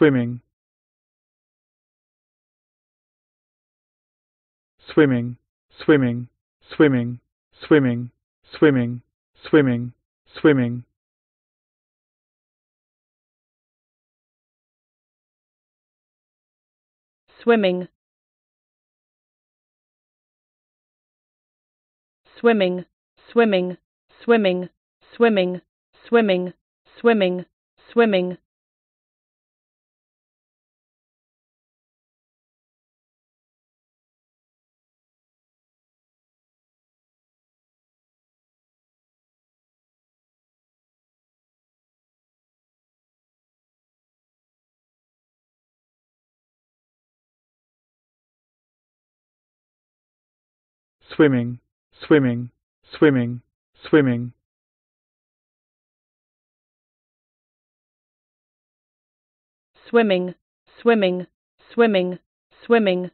swimming swimming swimming swimming swimming swimming swimming swimming swimming swimming swimming swimming swimming swimming swimming swimming swimming, swimming, swimming, swimming. Swimming, swimming, swimming, swimming.